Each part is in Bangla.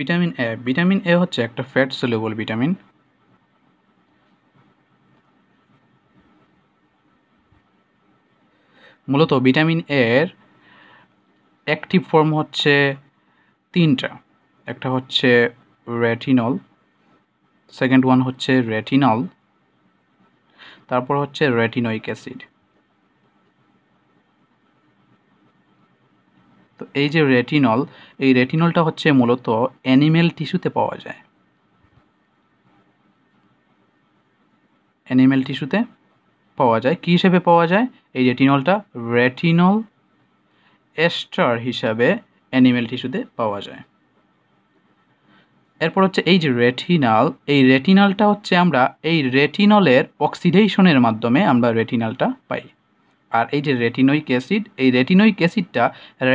ভিটামিন এ ভিটামিন এ হচ্ছে একটা ফ্যাট সলিউবল ভিটামিন মূলত ভিটামিন এর অ্যাক্টিভ ফর্ম হচ্ছে তিনটা একটা হচ্ছে রেটিনল সেকেন্ড ওয়ান হচ্ছে রেটিনল তারপর হচ্ছে রেটিনোইক অ্যাসিড তো এই যে রেটিনল এই রেটিনলটা হচ্ছে মূলত অ্যানিমেল টিস্যুতে পাওয়া যায় অ্যানিমেল টিস্যুতে পাওয়া যায় কী হিসেবে পাওয়া যায় এই রেটিনলটা রেটিনল এস্টার হিসাবে অ্যানিমেল টিস্যুতে পাওয়া যায় এরপর হচ্ছে এই যে রেটিনাল এই রেটিনালটা হচ্ছে আমরা এই রেটিনলের অক্সিডেশনের মাধ্যমে আমরা রেটিনালটা পাই আর এই যে রেটিনোইক অ্যাসিড এই রেটিনোইক অ্যাসিডটা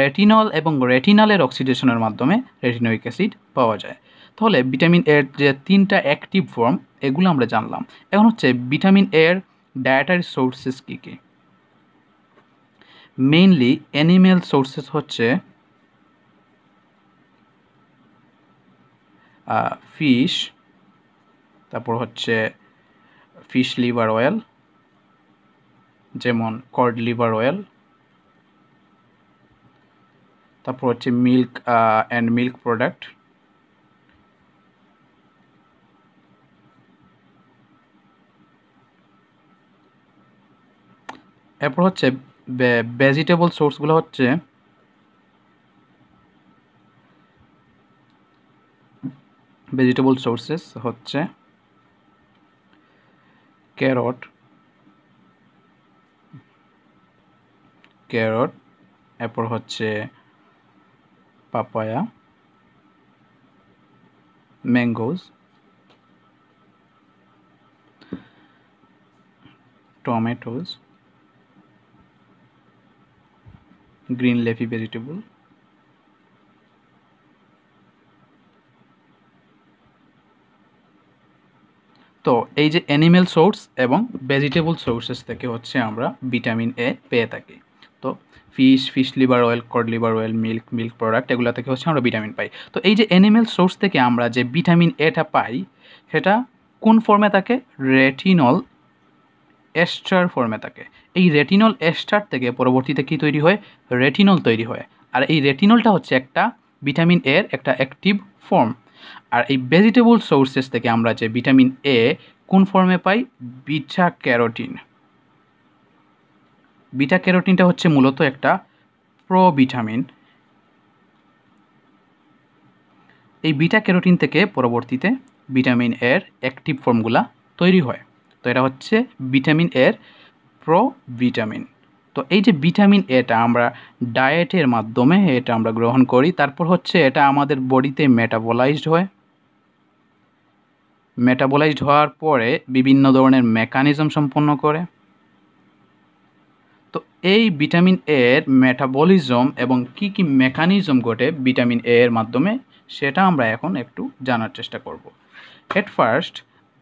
রেটিনল এবং রেটিনালের অক্সিডেশনের মাধ্যমে রেটিনোইক অ্যাসিড পাওয়া যায় তাহলে ভিটামিন এর যে তিনটা অ্যাক্টিভ ফর্ম এগুলো আমরা জানলাম এখন হচ্ছে ভিটামিন এর ডায়েটারি সোর্সেস কী কী মেইনলি অ্যানিমেল সোর্সেস হচ্ছে ফিশ তারপর হচ্ছে ফিশ লিভার অয়েল যেমন কর্ড লিভার অয়েল তারপর হচ্ছে মিল্ক অ্যান্ড মিল্ক প্রোডাক্ট এরপর হচ্ছে ভেজিটেবল সোর্সগুলো হচ্ছে ভেজিটেবল সোর্সেস হচ্ছে ক্যারট ক্যারট এরপর হচ্ছে papaya mangoes tomatoes green leafy vegetable তো এই যে অ্যানিমেল সোর্স এবং ভেজিটেবল সোর্সেস থেকে হচ্ছে আমরা ভিটামিন এ পেয়ে থাকি তো fish fish liver oil cod liver oil milk milk product এগুলো থেকে হচ্ছে আমরা ভিটামিন পাই তো এই যে অ্যানিমেল সোর্স থেকে আমরা যে ভিটামিন এটা পাই সেটা কোন ফর্মে থাকে রেটিনল এস্টার ফর্মে থাকে এই রেটিনল এস্টার থেকে পরবর্তীতে কি তৈরি হয় রেটিনল তৈরি হয় আর এই রেটিনলটা হচ্ছে একটা ভিটামিন এর একটা অ্যাক্টিভ ফর্ম আর এই ভেজিটেবল সোর্সেস থেকে আমরা যে ভিটামিন এ কোন ফর্মে পাই বিছা ক্যারোটিন বিটা ক্যারোটিনটা হচ্ছে মূলত একটা প্রো ভিটামিন এই বিটা ক্যারোটিন থেকে পরবর্তীতে ভিটামিন এর অ্যাক্টিভ ফর্মগুলা তৈরি হয় তো এটা হচ্ছে ভিটামিন এর প্রো ভিটামিন তো এই যে ভিটামিন এটা আমরা ডায়েটের মাধ্যমে এটা আমরা গ্রহণ করি তারপর হচ্ছে এটা আমাদের বডিতে মেটাবলাইজড হয় মেটাবলাইজড হওয়ার পরে বিভিন্ন ধরনের মেকানিজম সম্পন্ন করে এই ভিটামিন এর মেটাবলিজম এবং কি কি মেকানিজম ঘটে ভিটামিন এ এর মাধ্যমে সেটা আমরা এখন একটু জানার চেষ্টা করব এট ফার্স্ট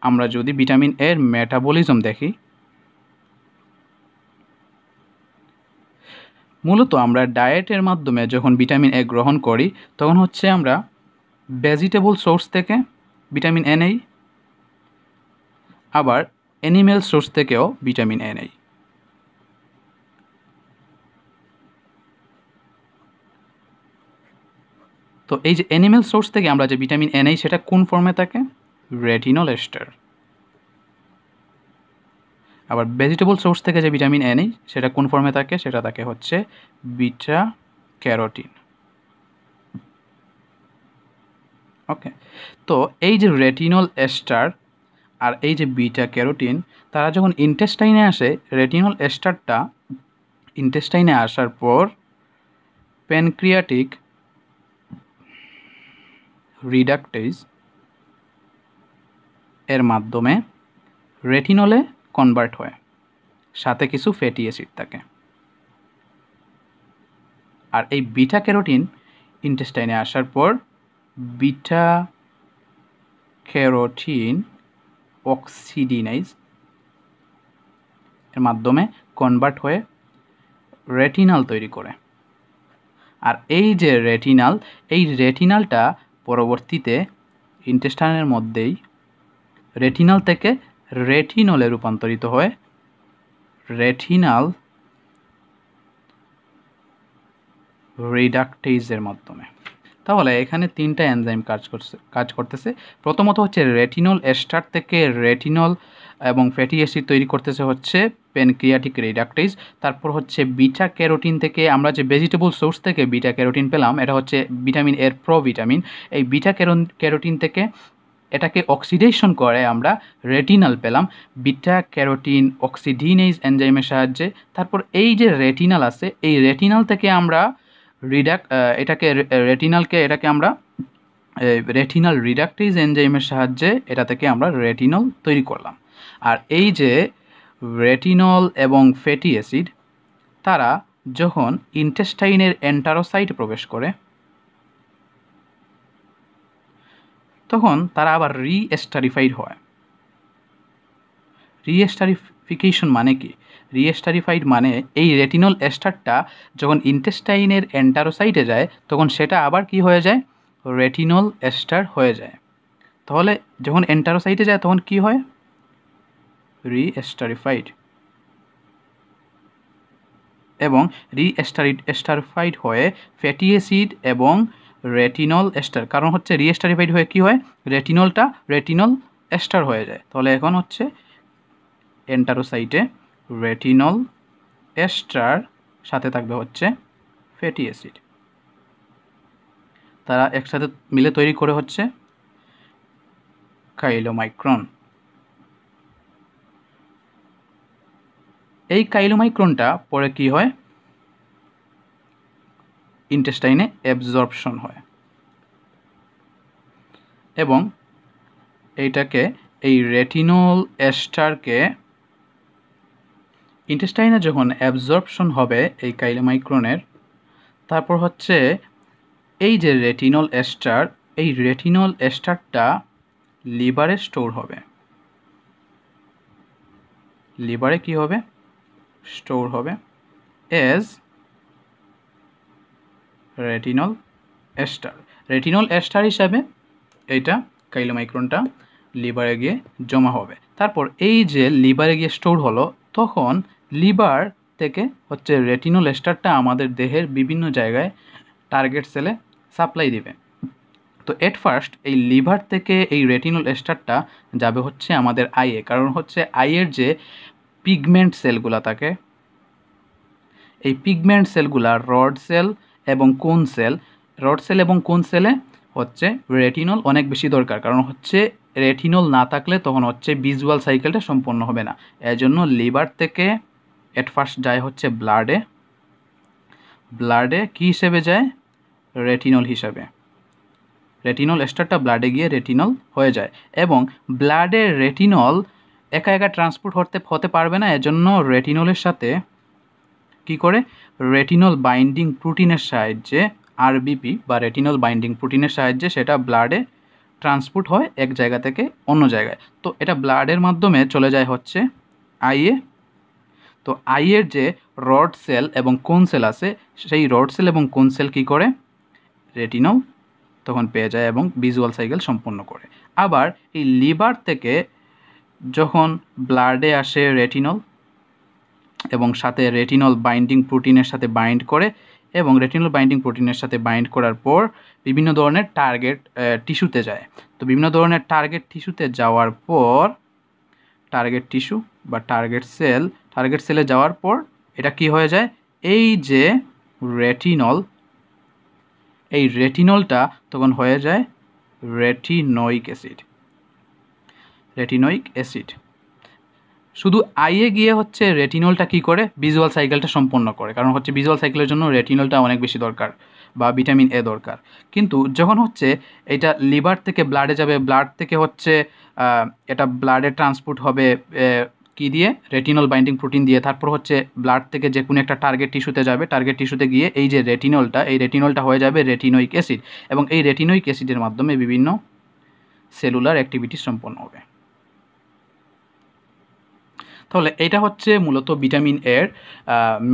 আমরা যদি ভিটামিন এর মেটাবলিজম দেখি মূলত আমরা ডায়েটের মাধ্যমে যখন ভিটামিন এ গ্রহণ করি তখন হচ্ছে আমরা ভেজিটেবল সোর্স থেকে ভিটামিন এ নেই আবার অ্যানিম্যাল সোর্স থেকেও ভিটামিন এ নেই তো এই যে অ্যানিম্যাল সোর্স থেকে আমরা যে ভিটামিন এ নেই সেটা কোন ফর্মে থাকে রেটিনল এস্টার আবার ভেজিটেবল সোর্স থেকে যে ভিটামিন এ নেই সেটা কোন ফর্মে থাকে সেটা থাকে হচ্ছে বিটা ক্যারোটিন ওকে তো এই যে রেটিনল এস্টার আর এই যে বিটা ক্যারোটিন তারা যখন ইন্টেস্টাইনে আসে রেটিনল এস্টারটা ইন্টেস্টাইনে আসার পর প্যানক্রিয়াটিক রিডাক্টেজ এর মাধ্যমে রেটিনলে কনভার্ট হয় সাথে কিছু ফ্যাটি অ্যাসিড থাকে আর এই বিটা ক্যারোটিন ইন্টেস্টাইনে আসার পর বিটা ক্যারোটিন অক্সিডিনাইজ এর মাধ্যমে কনভার্ট হয়ে রেটিনাল তৈরি করে আর এই যে রেটিনাল এই রেটিনালটা পরবর্তীতে ইন্টেস্টাইনের মধ্যেই রেটিনাল থেকে রেটিনলে রূপান্তরিত হয় রেটিনাল রিডাকটেজের মাধ্যমে তাহলে এখানে তিনটা এনজাইম কাজ করছে কাজ করতেছে প্রথমত হচ্ছে রেটিনল এস্টার থেকে রেটিনল এবং ফ্যাটি অ্যাসিড তৈরি করতেছে হচ্ছে পেনক্রিয়াটিক রিডাকটিস তারপর হচ্ছে বিটা ক্যারোটিন থেকে আমরা যে ভেজিটেবল সোর্স থেকে বিটা ক্যারোটিন পেলাম এটা হচ্ছে ভিটামিন এর প্রো ভিটামিন এই বিটা ক্যারোটিন থেকে এটাকে অক্সিডেশন করে আমরা রেটিনাল পেলাম বিটা ক্যারোটিন অক্সিডিনেজ এনজাইমের সাহায্যে তারপর এই যে রেটিনাল আছে এই রেটিনাল থেকে আমরা রিডাক এটাকে রেটিনালকে এটাকে আমরা রেটিনাল রিডাকটিজ এনজাইমের সাহায্যে এটা থেকে আমরা রেটিনল তৈরি করলাম আর এই যে রেটিনল এবং ফ্যাটি অ্যাসিড তারা যখন ইন্টেস্টাইনের এন্টারোসাইট প্রবেশ করে তখন তারা আবার রিএস্টারিফাইড হয় রিএস্টারিফিকেশন মানে কি রিএস্টারিফাইড মানে এই রেটিনল এস্টারটা যখন ইন্টেস্টাইনের এন্টারোসাইটে যায় তখন সেটা আবার কি হয়ে যায় রেটিনল এস্টার হয়ে যায় তাহলে যখন এন্টারোসাইটে যায় তখন কি হয় রিএস্টারিফাইড এবং এস্টারিফাইড হয়ে ফ্যাটি অ্যাসিড এবং রেটিনল এস্টার কারণ হচ্ছে রিএস্টারিফাইড হয়ে কি হয় রেটিনলটা রেটিনল এস্টার হয়ে যায় তাহলে এখন হচ্ছে এন্টারোসাইটে রেটিনল এস্টার সাথে থাকবে হচ্ছে ফ্যাটি অ্যাসিড তারা একসাথে মিলে তৈরি করে হচ্ছে কাইলোমাইক্রন এই কাইলোমাইক্রনটা পরে কি হয় ইন্টেস্টাইনে অ্যাবজর্পশন হয় এবং এইটাকে এই রেটিনল এস্টারকে ইন্টেস্টাইনে যখন অ্যাবজর্পশন হবে এই কাইলোমাইক্রনের তারপর হচ্ছে এই যে রেটিনল এস্টার এই রেটিনল এস্টারটা লিভারে স্টোর হবে লিভারে কি হবে স্টোর হবে as retinol ester retinol ester হিসাবে এইটা কাইলোমাইক্রনটা লিভারে গিয়ে জমা হবে তারপর এই যে লিভারে গিয়ে স্টোর হলো তখন লিভার থেকে হচ্ছে রেটিনল এস্টারটা আমাদের দেহের বিভিন্ন জায়গায় টার্গেট সেলে সাপ্লাই দিবে তো এট ফার্স্ট এই লিভার থেকে এই রেটিনল এস্টারটা যাবে হচ্ছে আমাদের আইয়ে কারণ হচ্ছে আইয়ের যে পিগমেন্ট সেলগুলা থাকে এই পিগমেন্ট সেলগুলা রড সেল এবং কোন সেল রড সেল এবং কোন সেলে হচ্ছে রেটিনল অনেক বেশি দরকার কারণ হচ্ছে রেটিনল না থাকলে তখন হচ্ছে ভিজুয়াল সাইকেলটা সম্পন্ন হবে না এজন্য লিভার থেকে এট ফার্স্ট যায় হচ্ছে ব্লাডে ব্লাডে কি হিসেবে যায় রেটিনল হিসাবে রেটিনল এস্টারটা ব্লাডে গিয়ে রেটিনল হয়ে যায় এবং ব্লাডে রেটিনল একা একা ট্রান্সপোর্ট হতে হতে পারবে না এজন্য রেটিনলের সাথে কি করে রেটিনল বাইন্ডিং প্রোটিনের সাহায্যে আরবিপি বা রেটিনল বাইন্ডিং প্রোটিনের সাহায্যে সেটা ব্লাডে ট্রান্সপোর্ট হয় এক জায়গা থেকে অন্য জায়গায় তো এটা ব্লাডের মাধ্যমে চলে যায় হচ্ছে আইএ তো আইয়ের যে রড সেল এবং কোন সেল আছে সেই রড সেল এবং কোন সেল কী করে রেটিনল তখন পেয়ে যায় এবং ভিজুয়াল সাইকেল সম্পন্ন করে আবার এই লিভার থেকে যখন ব্লাডে আসে রেটিনল এবং সাথে রেটিনল বাইন্ডিং প্রোটিনের সাথে বাইন্ড করে এবং রেটিনল বাইন্ডিং প্রোটিনের সাথে বাইন্ড করার পর বিভিন্ন ধরনের টার্গেট টিস্যুতে যায় তো বিভিন্ন ধরনের টার্গেট টিস্যুতে যাওয়ার পর টার্গেট টিস্যু বা টার্গেট সেল টার্গেট সেলে যাওয়ার পর এটা কি হয়ে যায় এই যে রেটিনল এই রেটিনলটা তখন হয়ে যায় রেটিনয়িক অ্যাসিড রেটিনোইক অ্যাসিড শুধু আইয়ে গিয়ে হচ্ছে রেটিনলটা কী করে ভিজুয়াল সাইকেলটা সম্পন্ন করে কারণ হচ্ছে ভিজুয়াল সাইকেলের জন্য রেটিনলটা অনেক বেশি দরকার বা ভিটামিন এ দরকার কিন্তু যখন হচ্ছে এটা লিভার থেকে ব্লাডে যাবে ব্লাড থেকে হচ্ছে এটা ব্লাডে ট্রান্সপোর্ট হবে কি দিয়ে রেটিনল বাইন্ডিং প্রোটিন দিয়ে তারপর হচ্ছে ব্লাড থেকে যে কোনো একটা টার্গেট টিস্যুতে যাবে টার্গেট টিস্যুতে গিয়ে এই যে রেটিনলটা এই রেটিনলটা হয়ে যাবে রেটিনোইক অ্যাসিড এবং এই রেটিনোইক অ্যাসিডের মাধ্যমে বিভিন্ন সেলুলার অ্যাক্টিভিটি সম্পন্ন হবে তাহলে এটা হচ্ছে মূলত ভিটামিন এর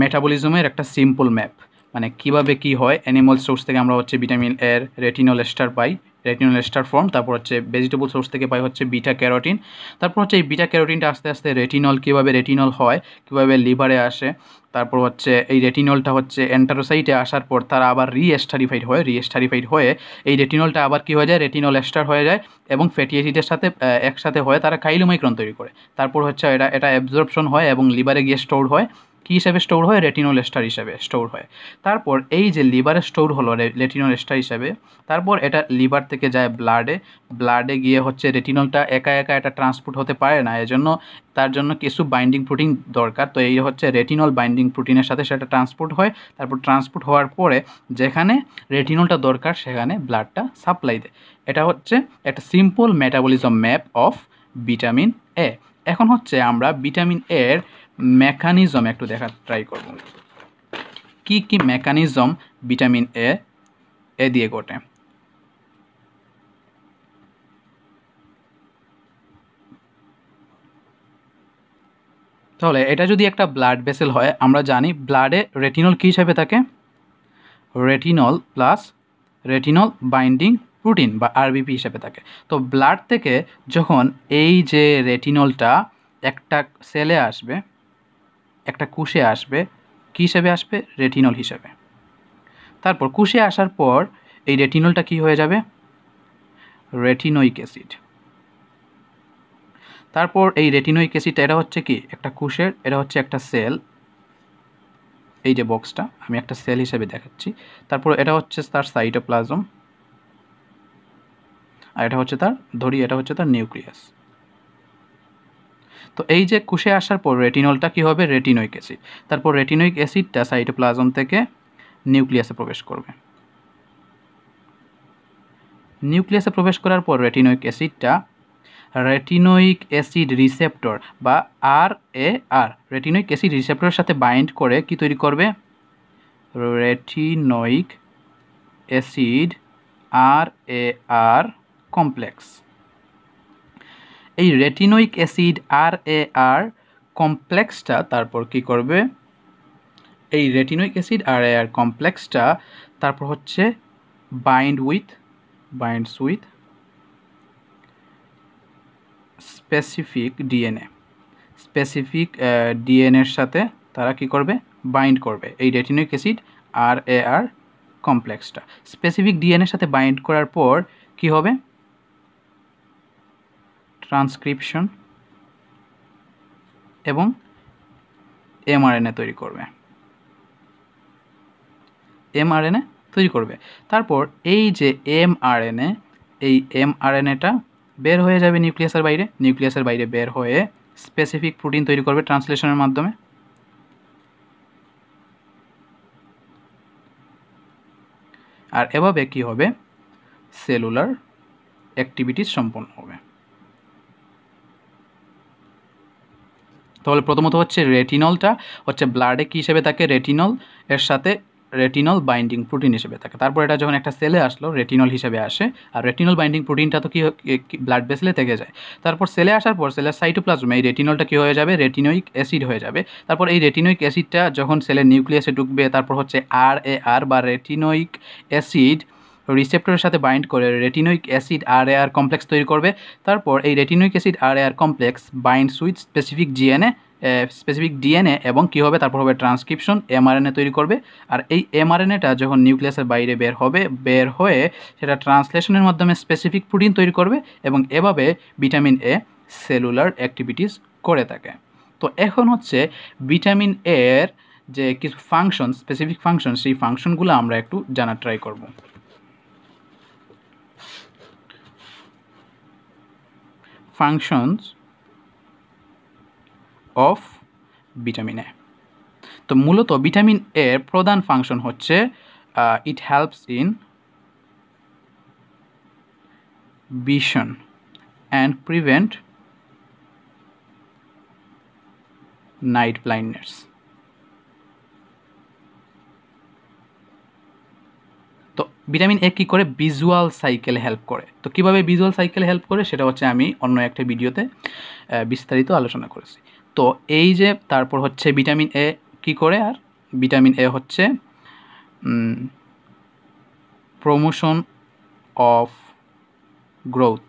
মেটাবলিজমের একটা সিম্পল ম্যাপ মানে কিভাবে কি হয় অ্যানিমাল সোর্স থেকে আমরা হচ্ছে ভিটামিন এর রেটিনোল স্টার পাই রেটিনল স্টার ফর্ম তারপর হচ্ছে ভেজিটেবল সোর্স থেকে পাই হচ্ছে বিটা ক্যারোটিন তারপর হচ্ছে এই বিটা ক্যারোটিনটা আস্তে আস্তে রেটিনল কীভাবে রেটিনল হয় কীভাবে লিভারে আসে তারপর হচ্ছে এই রেটিনলটা হচ্ছে অ্যান্টারোসাইটে আসার পর তারা আবার রিএস্টারিফাইড হয় রিএস্টারিফাইড হয়ে এই রেটিনলটা আবার কী হয়ে যায় রেটিনল এস্টার হয়ে যায় এবং ফ্যাটি অ্যাসিডের সাথে একসাথে হয়ে তারা কাইলোমাইক্রন তৈরি করে তারপর হচ্ছে এটা এটা অ্যাবজর্পশন হয় এবং লিভারে গিয়ে স্টোর হয় কী হিসাবে স্টোর হয় রেটিনোল স্টার হিসাবে স্টোর হয় তারপর এই যে লিভারে স্টোর হলো রেটিনোল স্টার হিসাবে তারপর এটা লিভার থেকে যায় ব্লাডে ব্লাডে গিয়ে হচ্ছে রেটিনলটা একা একা এটা ট্রান্সপোর্ট হতে পারে না এজন্য তার জন্য কিছু বাইন্ডিং প্রোটিন দরকার তো এই হচ্ছে রেটিনল বাইন্ডিং প্রোটিনের সাথে সেটা ট্রান্সপোর্ট হয় তারপর ট্রান্সপোর্ট হওয়ার পরে যেখানে রেটিনলটা দরকার সেখানে ব্লাডটা সাপ্লাই দেয় এটা হচ্ছে একটা simple metabolism map of vitamin A এখন হচ্ছে আমরা ভিটামিন এর মেকানিজম একটু দেখার ট্রাই করব কি কি মেকানিজম ভিটামিন এ এ দিয়ে গোটে তাহলে এটা যদি একটা ব্লাড ভেসেল হয় আমরা জানি ব্লাডে রেটিনল কী হিসাবে থাকে retinol plus retinol binding protein বা আরবিপি হিসাবে থাকে তো ব্লাড থেকে যখন এই যে রেটিনলটা একটা সেলে আসবে একটা কুশে আসবে কী হিসেবে আসবে রেটিনল হিসেবে তারপর কুশে আসার পর এই রেটিনলটা কি হয়ে যাবে রেটিনোইক অ্যাসিড তারপর এই রেটিনোইক অ্যাসিডটা এটা হচ্ছে কি একটা কুশের এটা হচ্ছে একটা সেল এই যে বক্সটা আমি একটা সেল হিসেবে দেখাচ্ছি তারপর এটা হচ্ছে তার সাইটোপ্লাজম আর এটা হচ্ছে তার ধরি এটা হচ্ছে তার নিউক্লিয়াস তো এই যে কুশে আসার পর রেটিনলটা কী হবে রেটিনোইক অ্যাসিড তারপর রেটিনোইক অ্যাসিডটা সাইটোপ্লাজম থেকে নিউক্লিয়াসে প্রবেশ করবে নিউক্লিয়াসে প্রবেশ করার পর রেটিনোইক অ্যাসিডটা রেটিনোইক অ্যাসিড রিসেপ্টর বা R A R retinoic acid রিসেপ্টরের সাথে বাইন্ড করে কি তৈরি করবে retinoic acid R A R complex এই retinoic acid R A R কমপ্লেক্সটা তারপর কি করবে এই retinoic acid R A R কমপ্লেক্সটা তারপর হচ্ছে bind with binds with specific DNA specific ডিএনএর সাথে তারা কি করবে বাইন্ড করবে এই retinoic acid R A R কমপ্লেক্সটা স্পেসিফিক ডিএনএর সাথে বাইন্ড করার পর কি হবে ট্রান্সক্রিপশন এবং এমআরএনএ তৈরি করবে এমআরএনএ তৈরি করবে তারপর এই যে এমআরএনএ এই এমআরএনএটা বের হয়ে যাবে নিউক্লিয়াসের বাইরে নিউক্লিয়াসের বাইরে বের হয়ে স্পেসিফিক প্রোটিন তৈরি করবে ট্রান্সলেশনের মাধ্যমে আর এভাবে কি হবে সেলুলার অ্যাক্টিভিটিস সম্পন্ন হবে তাহলে প্রথমত হচ্ছে রেটিনলটা হচ্ছে ব্লাডে কী হিসেবে থাকে রেটিনল এর সাথে রেটিনল বাইন্ডিং প্রোটিন হিসেবে থাকে তারপর এটা যখন একটা সেলে আসলো রেটিনল হিসেবে আসে আর রেটিনল বাইন্ডিং প্রোটিনটা তো কী ব্লাড বেসলে থেকে যায় তারপর সেলে আসার পর সেলের সাইটোপ্লাজমে এই রেটিনলটা কী হয়ে যাবে রেটিনোইক অ্যাসিড হয়ে যাবে তারপর এই রেটিনোইক অ্যাসিডটা যখন সেলের নিউক্লিয়াসে ঢুকবে তারপর হচ্ছে আর এ আর বা রেটিনোইক অ্যাসিড রিসেপ্টরের সাথে বাইন্ড করে retinoic acid R A R complex তৈরি করবে তারপর এই retinoic acid R A R complex bind with specific DNA specific DNA এবং কী হবে তারপর হবে ট্রান্সক্রিপশন এমআরএনএ তৈরি করবে আর এই এমআরএনএটা যখন নিউক্লিয়াসের বাইরে বের হবে বের হয়ে সেটা ট্রান্সলেশনের মাধ্যমে স্পেসিফিক প্রোটিন তৈরি করবে এবং এভাবে ভিটামিন এ সেলুলার অ্যাক্টিভিটিস করে থাকে তো এখন হচ্ছে ভিটামিন এর যে কিছু ফাংশন স্পেসিফিক ফাংশন সেই ফাংশনগুলো আমরা একটু জানার ট্রাই করব functions অফ ভিটামিন এ তো মূলত ভিটামিন এ এর প্রধান ফাংশন হচ্ছে it helps in vision and prevent night blindness তো ভিটামিন এ কী করে ভিজুয়াল সাইকেলে হেল্প করে তো কীভাবে ভিজুয়াল সাইকেলে হেল্প করে সেটা হচ্ছে আমি অন্য একটা ভিডিওতে বিস্তারিত আলোচনা করেছি তো এই যে তারপর হচ্ছে ভিটামিন এ কী করে আর ভিটামিন এ হচ্ছে প্রমোশন অফ গ্রোথ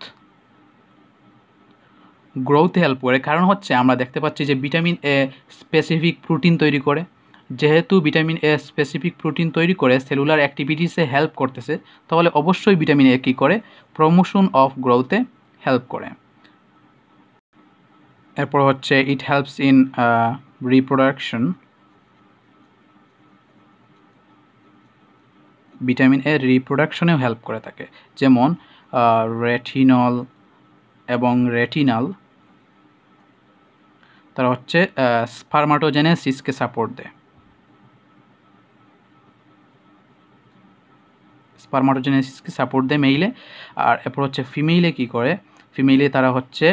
গ্রোথে হেল্প করে কারণ হচ্ছে আমরা দেখতে পাচ্ছি যে ভিটামিন এ স্পেসিফিক প্রোটিন তৈরি করে যেহেতু ভিটামিন এ স্পেসিফিক প্রোটিন তৈরি করে সেলুলার অ্যাক্টিভিটিসে হেল্প করতেছে তাহলে অবশ্যই ভিটামিন এ কী করে প্রমোশন অফ গ্রোথে হেল্প করে এরপর হচ্ছে it helps in reproduction vitamin A রিপ্রোডাকশনেও হেল্প করে থাকে যেমন রেটিনল এবং রেটিনাল তারা হচ্ছে স্পার্মাটোজেনেসিসকে সাপোর্ট দেয় স্পার্মাটোজেনেসিসকে সাপোর্ট দেয় মেইলে আর এরপর হচ্ছে ফিমেইলে কি করে ফিমেইলে তারা হচ্ছে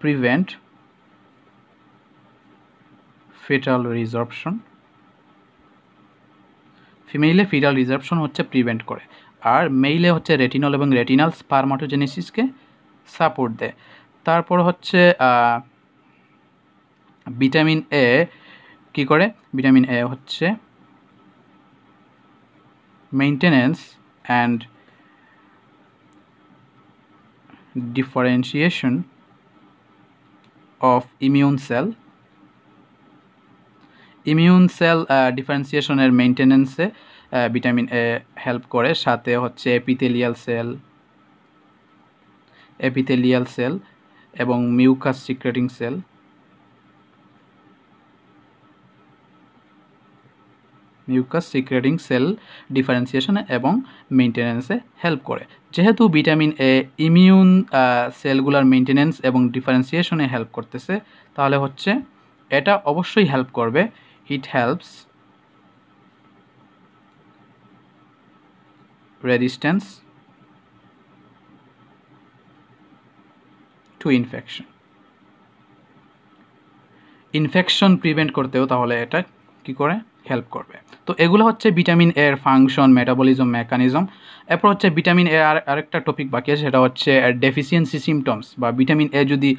প্রিভেন্ট ফেটাল রিজার্পশন ফিমেইলে ফিটাল রিজার্পশন হচ্ছে প্রিভেন্ট করে আর মেইলে হচ্ছে রেটিনল এবং রেটিনাল স্পার্মাটোজেনেসিসকে সাপোর্ট দেয় তারপর হচ্ছে ভিটামিন এ কি করে ভিটামিন এ হচ্ছে maintenance and differentiation of immune cell immune cell ডিফারেন্সিয়েশনের মেনটেনেন্সে ভিটামিন এ হেল্প uh, করে সাথে হচ্ছে এপিথেলিয়াল সেল এপিথেলিয়াল সেল এবং mucus secreting cell mucus secreting cell ডিফারেন্সিয়েশনে এবং মেনটেন্যান্সে হেল্প করে যেহেতু ভিটামিন এ ইমিউন সেলগুলার মেনটেন্যান্স এবং ডিফারেন্সিয়েশনে হেল্প করতেছে তাহলে হচ্ছে এটা অবশ্যই হেল্প করবে it helps resistance to infection infection prevent করতেও তাহলে এটা কি করে হেল্প করবে তো এগুলো হচ্ছে ভিটামিন এর ফাংশন মেটাবলিজম মেকানিজম এরপর হচ্ছে ভিটামিন এ আর আরেকটা টপিক বাকি আছে সেটা হচ্ছে ডেফিসিয়েন্সি সিমটমস বা ভিটামিন এ যদি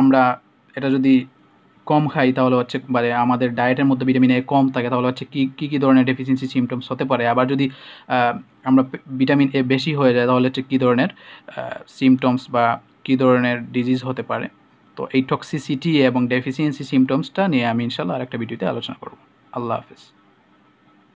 আমরা এটা যদি কম খাই তাহলে হচ্ছে মানে আমাদের ডায়েটের মধ্যে ভিটামিন এ কম থাকে তাহলে হচ্ছে কী কী কী ধরনের ডেফিসিয়েন্সি সিমটমস হতে পারে আবার যদি আমরা ভিটামিন এ বেশি হয়ে যায় তাহলে হচ্ছে কী ধরনের সিমটমস বা কী ধরনের ডিজিজ হতে পারে তো এই টক্সিসিটি এবং ডেফিসিয়েন্সি সিমটমসটা নিয়ে আমি ইনশাল্লাহ আরেকটা ভিডিওতে আলোচনা করব Love is.